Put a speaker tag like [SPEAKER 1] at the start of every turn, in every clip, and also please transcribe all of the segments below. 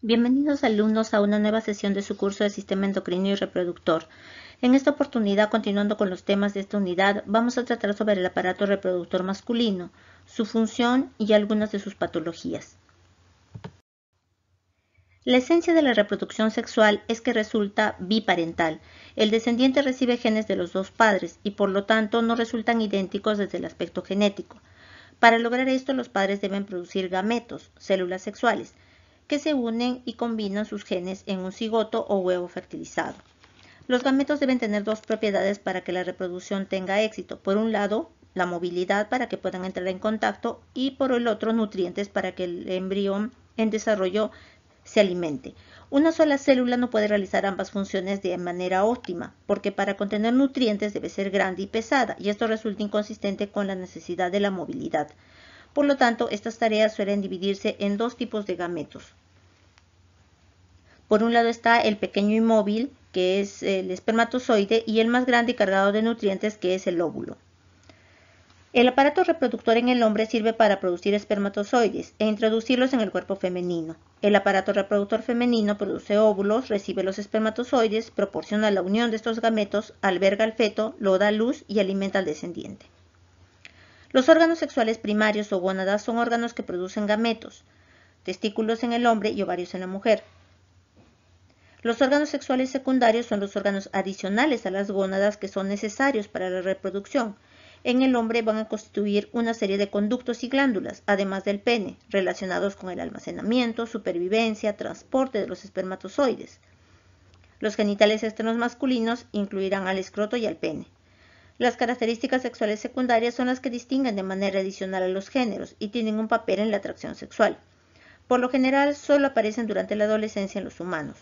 [SPEAKER 1] Bienvenidos alumnos a una nueva sesión de su curso de Sistema Endocrino y Reproductor. En esta oportunidad, continuando con los temas de esta unidad, vamos a tratar sobre el aparato reproductor masculino, su función y algunas de sus patologías. La esencia de la reproducción sexual es que resulta biparental. El descendiente recibe genes de los dos padres y por lo tanto no resultan idénticos desde el aspecto genético. Para lograr esto, los padres deben producir gametos, células sexuales, que se unen y combinan sus genes en un cigoto o huevo fertilizado. Los gametos deben tener dos propiedades para que la reproducción tenga éxito. Por un lado, la movilidad para que puedan entrar en contacto y por el otro, nutrientes para que el embrión en desarrollo se alimente. Una sola célula no puede realizar ambas funciones de manera óptima, porque para contener nutrientes debe ser grande y pesada, y esto resulta inconsistente con la necesidad de la movilidad. Por lo tanto, estas tareas suelen dividirse en dos tipos de gametos, por un lado está el pequeño inmóvil, que es el espermatozoide, y el más grande y cargado de nutrientes, que es el óvulo. El aparato reproductor en el hombre sirve para producir espermatozoides e introducirlos en el cuerpo femenino. El aparato reproductor femenino produce óvulos, recibe los espermatozoides, proporciona la unión de estos gametos, alberga al feto, lo da luz y alimenta al descendiente. Los órganos sexuales primarios o gónadas son órganos que producen gametos, testículos en el hombre y ovarios en la mujer. Los órganos sexuales secundarios son los órganos adicionales a las gónadas que son necesarios para la reproducción. En el hombre van a constituir una serie de conductos y glándulas, además del pene, relacionados con el almacenamiento, supervivencia, transporte de los espermatozoides. Los genitales externos masculinos incluirán al escroto y al pene. Las características sexuales secundarias son las que distinguen de manera adicional a los géneros y tienen un papel en la atracción sexual. Por lo general, solo aparecen durante la adolescencia en los humanos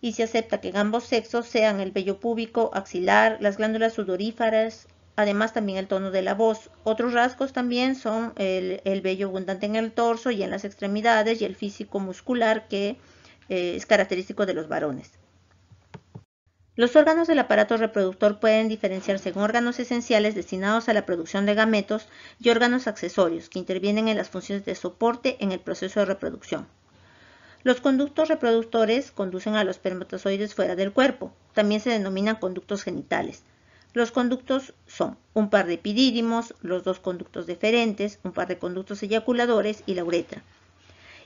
[SPEAKER 1] y se acepta que en ambos sexos sean el vello púbico, axilar, las glándulas sudoríferas, además también el tono de la voz. Otros rasgos también son el, vello abundante en el torso y en las extremidades y el físico muscular que eh, es característico de los varones. Los órganos del aparato reproductor pueden diferenciarse en órganos esenciales destinados a la producción de gametos y órganos accesorios que intervienen en las funciones de soporte en el proceso de reproducción. Los conductos reproductores conducen a los permatozoides fuera del cuerpo. También se denominan conductos genitales. Los conductos son un par de epidídimos, los dos conductos deferentes, un par de conductos eyaculadores y la uretra.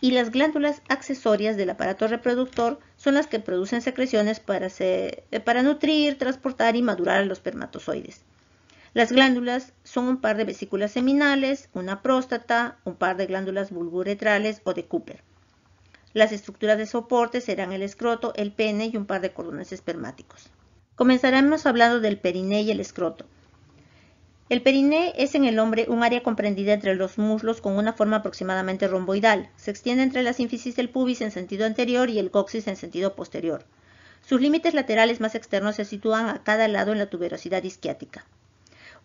[SPEAKER 1] Y las glándulas accesorias del aparato reproductor son las que producen secreciones para, eh, nutrir, transportar y madurar a los espermatozoides. Las glándulas son un par de vesículas seminales, una próstata, un par de glándulas vulvuretrales o de Cooper. Las estructuras de soporte serán el escroto, el pene y un par de cordones espermáticos. Comenzaremos hablando del periné y el escroto. El periné es en el hombre un área comprendida entre los muslos con una forma aproximadamente romboidal. Se extiende entre la sínfisis del pubis en sentido anterior y el coxis en sentido posterior. Sus límites laterales más externos se sitúan a cada lado en la tuberosidad isquiática.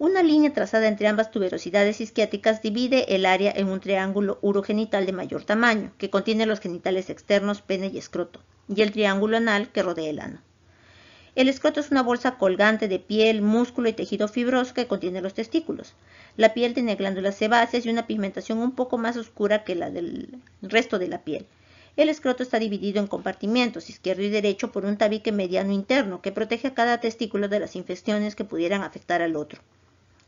[SPEAKER 1] Una línea trazada entre ambas tuberosidades isquiáticas divide el área en un triángulo urogenital de mayor tamaño, que contiene los genitales externos, pene y escroto, y el triángulo anal que rodea el ano. El escroto es una bolsa colgante de piel, músculo y tejido fibroso que contiene los testículos. La piel tiene glándulas sebáceas y una pigmentación un poco más oscura que la del resto de la piel. El escroto está dividido en compartimientos, izquierdo y derecho, por un tabique mediano interno que protege a cada testículo de las infecciones que pudieran afectar al otro.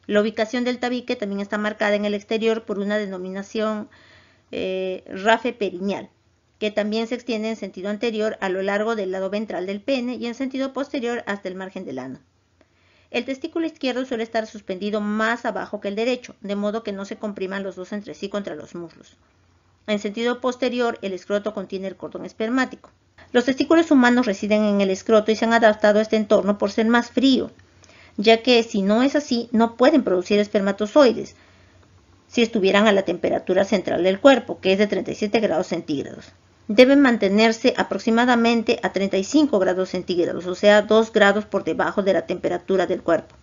[SPEAKER 1] La ubicación del tabique también está marcada en el exterior por una denominación eh, rafe perineal, que también se extiende en sentido anterior a lo largo del lado ventral del pene y en sentido posterior hasta el margen del ano. El testículo izquierdo suele estar suspendido más abajo que el derecho, de modo que no se compriman los dos entre sí contra los muslos. En sentido posterior, el escroto contiene el cordón espermático. Los testículos humanos residen en el escroto y se han adaptado a este entorno por ser más frío, ya que si no es así, no pueden producir espermatozoides si estuvieran a la temperatura central del cuerpo, que es de 37 grados centígrados. Deben mantenerse aproximadamente a 35 grados centígrados, o sea, 2 grados por debajo de la temperatura del cuerpo.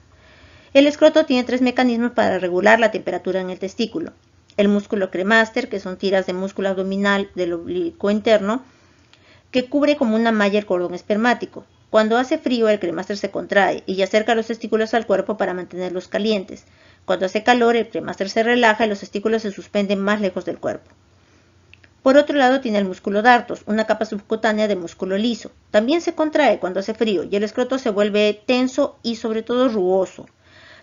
[SPEAKER 1] El escroto tiene tres mecanismos para regular la temperatura en el testículo. El músculo cremaster, que son tiras de músculo abdominal del oblicuo interno, que cubre como una malla el cordón espermático. Cuando hace frío, el cremaster se contrae y acerca los testículos al cuerpo para mantenerlos calientes. Cuando hace calor, el cremaster se relaja y los testículos se suspenden más lejos del cuerpo. Por otro lado, tiene el músculo dartos, una capa subcutánea de músculo liso. También se contrae cuando hace frío y el escroto se vuelve tenso y sobre todo rugoso.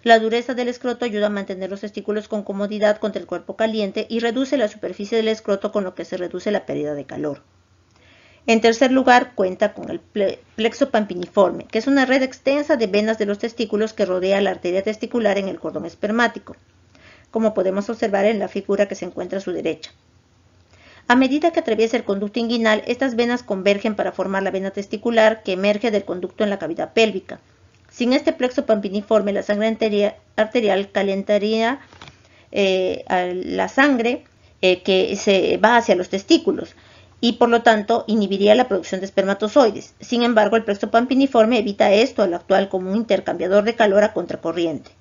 [SPEAKER 1] La dureza del escroto ayuda a mantener los testículos con comodidad contra el cuerpo caliente y reduce la superficie del escroto con lo que se reduce la pérdida de calor. En tercer lugar, cuenta con el plexo pampiniforme, que es una red extensa de venas de los testículos que rodea la arteria testicular en el cordón espermático, como podemos observar en la figura que se encuentra a su derecha. A medida que atraviesa el conducto inguinal, estas venas convergen para formar la vena testicular que emerge del conducto en la cavidad pélvica. Sin este plexo pampiniforme, la sangre arterial calentaría eh, la sangre eh, que se va hacia los testículos, y por lo tanto inhibiría la producción de espermatozoides. Sin embargo, el plexo pampiniforme evita esto al actuar como un intercambiador de calor a contracorriente.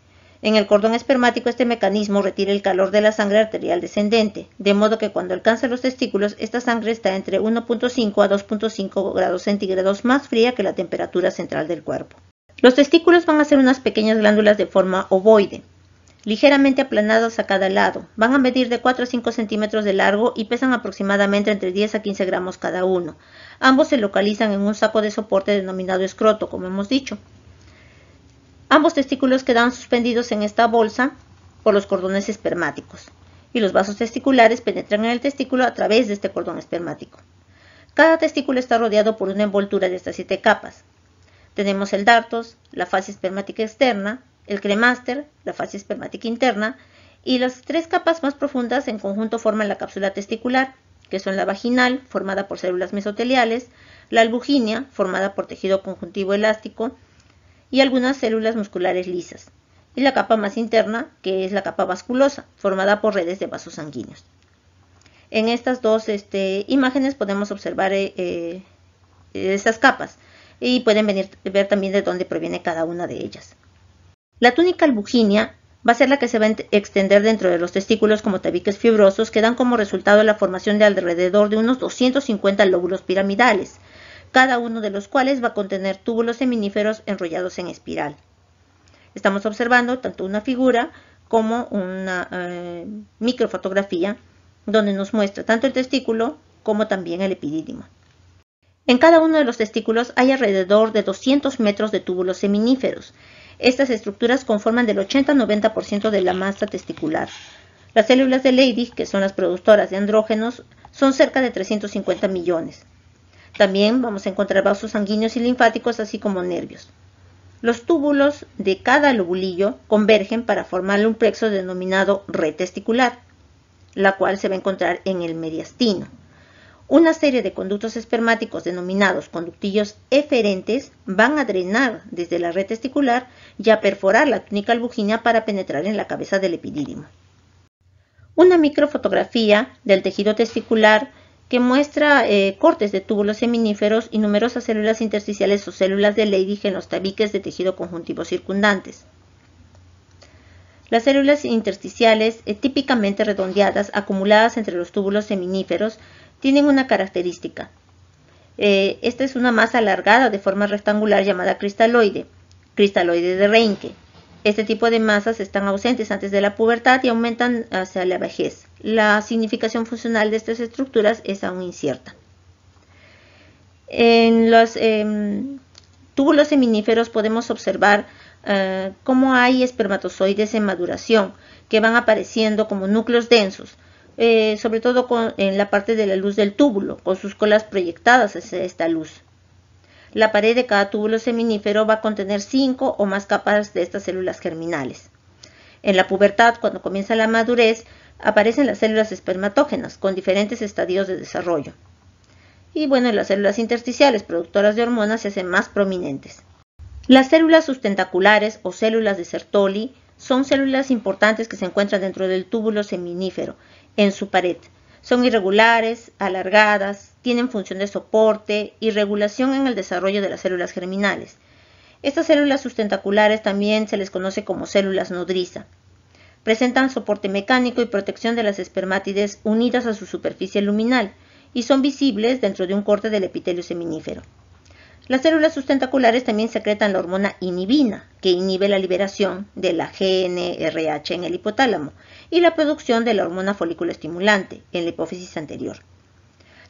[SPEAKER 1] En el cordón espermático este mecanismo retira el calor de la sangre arterial descendente, de modo que cuando alcanza los testículos esta sangre está entre 1.5 a 2.5 grados centígrados más fría que la temperatura central del cuerpo. Los testículos van a ser unas pequeñas glándulas de forma ovoide, ligeramente aplanados a cada lado. Van a medir de 4 a 5 centímetros de largo y pesan aproximadamente entre 10 a 15 gramos cada uno. Ambos se localizan en un saco de soporte denominado escroto, como hemos dicho. Ambos testículos quedan suspendidos en esta bolsa por los cordones espermáticos y los vasos testiculares penetran en el testículo a través de este cordón espermático. Cada testículo está rodeado por una envoltura de estas siete capas. Tenemos el dartos, la fase espermática externa, el cremaster, la fase espermática interna, y las tres capas más profundas en conjunto forman la cápsula testicular, que son la vaginal, formada por células mesoteliales, la albuginia, formada por tejido conjuntivo elástico, y algunas células musculares lisas, y la capa más interna, que es la capa vasculosa, formada por redes de vasos sanguíneos. En estas dos este, imágenes podemos observar eh, eh, esas capas y pueden venir, ver también de dónde proviene cada una de ellas. La túnica albuginia va a ser la que se va a extender dentro de los testículos como tabiques fibrosos que dan como resultado la formación de alrededor de unos 250 lóbulos piramidales, cada uno de los cuales va a contener túbulos seminíferos enrollados en espiral. Estamos observando tanto una figura como una eh, microfotografía donde nos muestra tanto el testículo como también el epidídimo. En cada uno de los testículos hay alrededor de 200 metros de túbulos seminíferos estas estructuras conforman del 80-90% de la masa testicular. Las células de Leydig, que son las productoras de andrógenos, son cerca de 350 millones. También vamos a encontrar vasos sanguíneos y linfáticos, así como nervios. Los túbulos de cada lobulillo convergen para formar un plexo denominado red testicular, la cual se va a encontrar en el mediastino. Una serie de conductos espermáticos denominados conductillos eferentes van a drenar desde la red testicular y a perforar la túnica albujina para penetrar en la cabeza del epidídimo. Una microfotografía del tejido testicular que muestra eh, cortes de túbulos seminíferos y numerosas células intersticiales o células de Leydig en los tabiques de tejido conjuntivo circundantes. Las células intersticiales, eh, típicamente redondeadas, acumuladas entre los túbulos seminíferos, tienen una característica. Eh, esta es una masa alargada de forma rectangular llamada cristaloide, cristaloide de Reinke. Este tipo de masas están ausentes antes de la pubertad y aumentan hacia la vejez. La significación funcional de estas estructuras es aún incierta. En los em, túbulos seminíferos podemos observar eh, cómo hay espermatozoides en maduración que van apareciendo como núcleos densos. Eh, sobre todo en la parte de la luz del túbulo, con sus colas proyectadas hacia esta luz. La pared de cada túbulo seminífero va a contener cinco o más capas de estas células germinales. En la pubertad, cuando comienza la madurez, aparecen las células espermatógenas con diferentes estadios de desarrollo. Y bueno, las células intersticiales productoras de hormonas se hacen más prominentes. Las células sustentaculares o células de Sertoli son células importantes que se encuentran dentro del túbulo seminífero en su pared. Son irregulares, alargadas, tienen función de soporte y regulación en el desarrollo de las células germinales. Estas células sustentaculares también se les conoce como células nodriza. Presentan soporte mecánico y protección de las espermátides unidas a su superficie luminal y son visibles dentro de un corte del epitelio seminífero. Las células sustentaculares también secretan la hormona inhibina, que inhibe la liberación de la GNRH en el hipotálamo y la producción de la hormona folículo estimulante en la hipófisis anterior.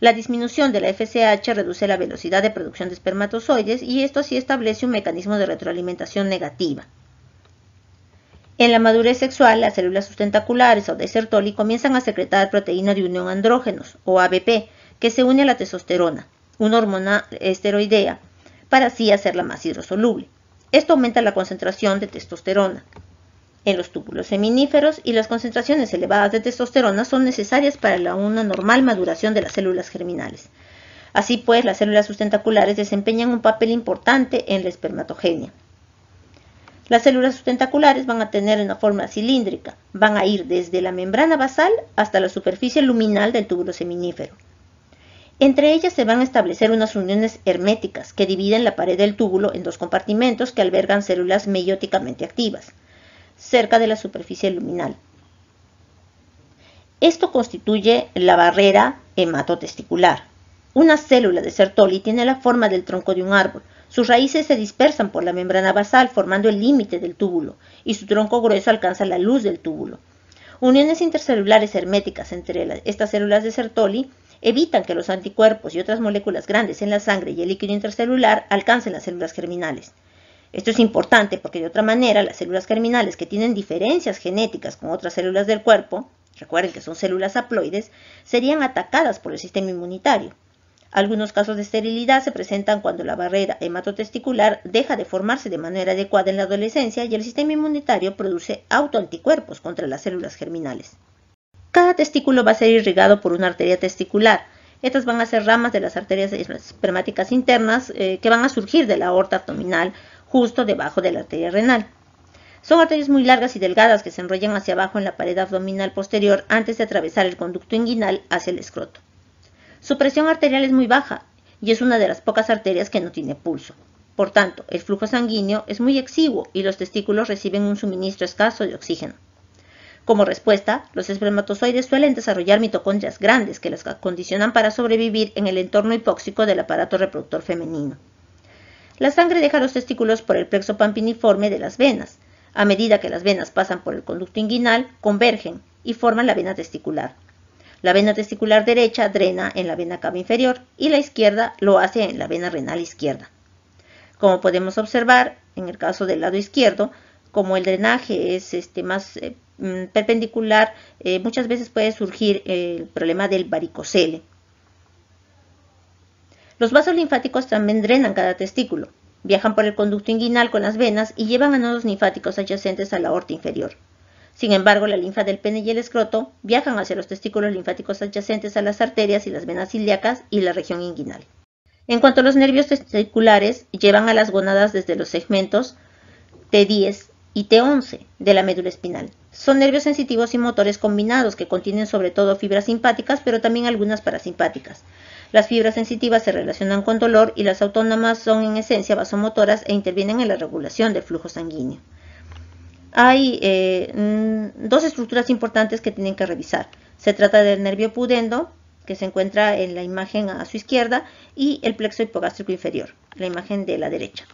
[SPEAKER 1] La disminución de la FSH reduce la velocidad de producción de espermatozoides y esto así establece un mecanismo de retroalimentación negativa. En la madurez sexual, las células sustentaculares o de Sertoli comienzan a secretar proteína de unión andrógenos o ABP, que se une a la testosterona, una hormona esteroidea para así hacerla más hidrosoluble. Esto aumenta la concentración de testosterona. En los túbulos seminíferos y las concentraciones elevadas de testosterona son necesarias para la una normal maduración de las células germinales. Así pues, las células sustentaculares desempeñan un papel importante en la espermatogenia. Las células sustentaculares van a tener una forma cilíndrica, van a ir desde la membrana basal hasta la superficie luminal del túbulo seminífero. Entre ellas se van a establecer unas uniones herméticas que dividen la pared del túbulo en dos compartimentos que albergan células meióticamente activas, cerca de la superficie luminal. Esto constituye la barrera hematotesticular. Una célula de Sertoli tiene la forma del tronco de un árbol. Sus raíces se dispersan por la membrana basal formando el límite del túbulo y su tronco grueso alcanza la luz del túbulo. Uniones intercelulares herméticas entre estas células de Sertoli evitan que los anticuerpos y otras moléculas grandes en la sangre y el líquido intracelular alcancen las células germinales. Esto es importante porque de otra manera las células germinales que tienen diferencias genéticas con otras células del cuerpo, recuerden que son células haploides, serían atacadas por el sistema inmunitario. Algunos casos de esterilidad se presentan cuando la barrera hematotesticular deja de formarse de manera adecuada en la adolescencia y el sistema inmunitario produce autoanticuerpos contra las células germinales. Cada testículo va a ser irrigado por una arteria testicular. Estas van a ser ramas de las arterias espermáticas internas eh, que van a surgir de la aorta abdominal justo debajo de la arteria renal. Son arterias muy largas y delgadas que se enrollan hacia abajo en la pared abdominal posterior antes de atravesar el conducto inguinal hacia el escroto. Su presión arterial es muy baja y es una de las pocas arterias que no tiene pulso. Por tanto, el flujo sanguíneo es muy exiguo y los testículos reciben un suministro escaso de oxígeno. Como respuesta, los espermatozoides suelen desarrollar mitocondrias grandes que las condicionan para sobrevivir en el entorno hipóxico del aparato reproductor femenino. La sangre deja los testículos por el plexo pampiniforme de las venas. A medida que las venas pasan por el conducto inguinal, convergen y forman la vena testicular. La vena testicular derecha drena en la vena cava inferior y la izquierda lo hace en la vena renal izquierda. Como podemos observar, en el caso del lado izquierdo, como el drenaje es este, más eh, Mm, perpendicular, eh, muchas veces puede surgir el problema del varicocele. Los vasos linfáticos también drenan cada testículo, viajan por el conducto inguinal con las venas y llevan a nodos linfáticos adyacentes a la aorta inferior. Sin embargo, la linfa del pene y el escroto viajan hacia los testículos linfáticos adyacentes a las arterias y las venas ilíacas y la región inguinal. En cuanto a los nervios testiculares, llevan a las gonadas desde los segmentos T10 y T11 de la médula espinal. Son nervios sensitivos y motores combinados que contienen sobre todo fibras simpáticas, pero también algunas parasimpáticas. Las fibras sensitivas se relacionan con dolor y las autónomas son en esencia vasomotoras e intervienen en la regulación del flujo sanguíneo. Hay eh, mm, dos estructuras importantes que tienen que revisar. Se trata del nervio pudendo, que se encuentra en la imagen a su izquierda, y el plexo hipogástrico inferior, la imagen de la derecha.